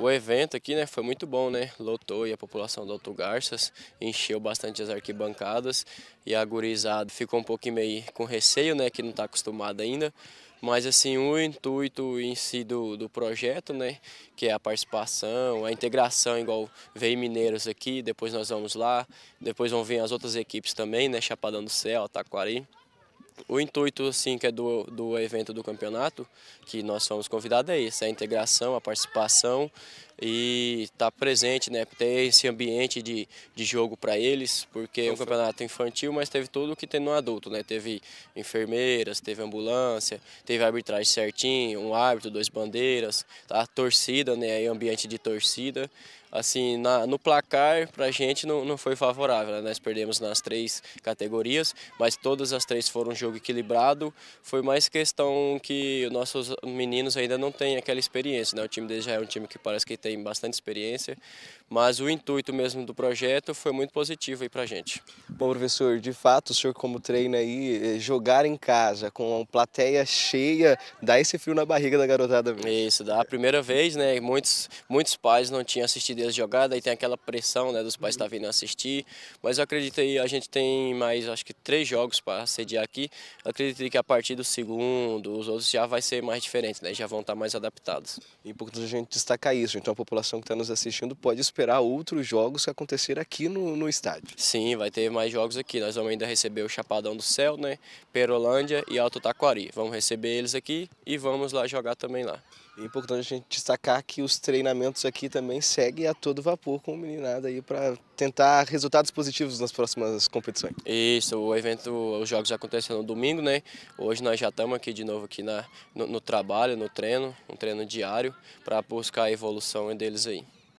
O evento aqui né, foi muito bom, né? Lotou e a população do Alto Garças, encheu bastante as arquibancadas e a gurizada ficou um pouquinho meio com receio, né? Que não está acostumada ainda. Mas assim, o intuito em si do, do projeto, né? Que é a participação, a integração, igual veio Mineiros aqui, depois nós vamos lá, depois vão vir as outras equipes também, né? Chapadão do Céu, Taquari o intuito assim que é do, do evento do campeonato, que nós fomos convidados é isso é a integração, a participação e estar tá presente, né, ter esse ambiente de, de jogo para eles, porque é um campeonato infantil, mas teve tudo que tem no adulto, né? Teve enfermeiras, teve ambulância, teve arbitragem certinho, um árbitro, dois bandeiras, a tá, torcida, né, ambiente de torcida assim, na, no placar para a gente não, não foi favorável. Né? Nós perdemos nas três categorias, mas todas as três foram um jogo equilibrado. Foi mais questão que nossos meninos ainda não têm aquela experiência. Né? O time deles já é um time que parece que tem bastante experiência, mas o intuito mesmo do projeto foi muito positivo para a gente. Bom, professor, de fato, o senhor como treina aí, eh, jogar em casa com a plateia cheia, dá esse frio na barriga da garotada mesmo. Isso, dá a primeira vez, né? muitos, muitos pais não tinham assistido essa jogada e tem aquela pressão, né, dos pais estar uhum. vindo assistir. Mas eu acredito aí, a gente tem mais, acho que três jogos para sediar aqui. Eu acredito que a partir do segundo, os outros já vai ser mais diferente, né? Já vão estar tá mais adaptados. E é importante a gente destaca isso. Então a população que está nos assistindo pode esperar outros jogos que acontecer aqui no, no estádio. Sim, vai ter mais mais jogos aqui. Nós vamos ainda receber o Chapadão do Céu, né? Perolândia e Alto Taquari. Vamos receber eles aqui e vamos lá jogar também lá. É importante a gente destacar que os treinamentos aqui também seguem a todo vapor com o meninado aí para tentar resultados positivos nas próximas competições. Isso, o evento, os jogos acontecem no domingo, né? Hoje nós já estamos aqui de novo aqui na, no, no trabalho, no treino, um treino diário para buscar a evolução deles aí.